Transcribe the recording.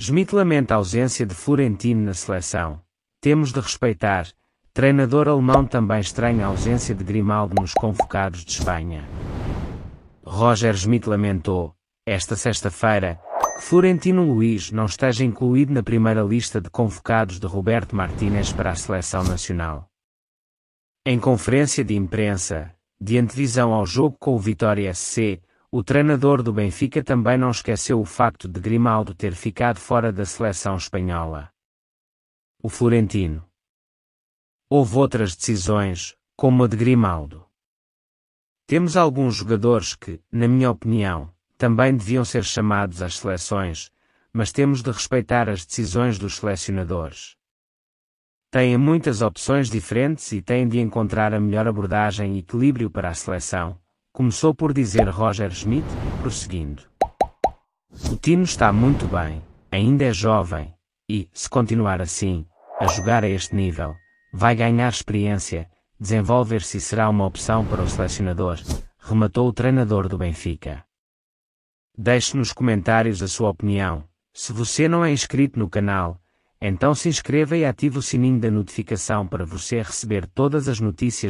Schmidt lamenta a ausência de Florentino na seleção. Temos de respeitar. Treinador alemão também estranha a ausência de Grimaldo nos convocados de Espanha. Roger Schmidt lamentou, esta sexta-feira, que Florentino Luiz não esteja incluído na primeira lista de convocados de Roberto Martínez para a seleção nacional. Em conferência de imprensa, de antevisão ao jogo com o Vitória SC, o treinador do Benfica também não esqueceu o facto de Grimaldo ter ficado fora da seleção espanhola. O Florentino. Houve outras decisões, como a de Grimaldo. Temos alguns jogadores que, na minha opinião, também deviam ser chamados às seleções, mas temos de respeitar as decisões dos selecionadores. Têm muitas opções diferentes e têm de encontrar a melhor abordagem e equilíbrio para a seleção, Começou por dizer Roger Schmidt, prosseguindo. O time está muito bem, ainda é jovem, e, se continuar assim, a jogar a este nível, vai ganhar experiência, desenvolver-se e será uma opção para o selecionador, rematou o treinador do Benfica. Deixe nos comentários a sua opinião. Se você não é inscrito no canal, então se inscreva e ative o sininho da notificação para você receber todas as notícias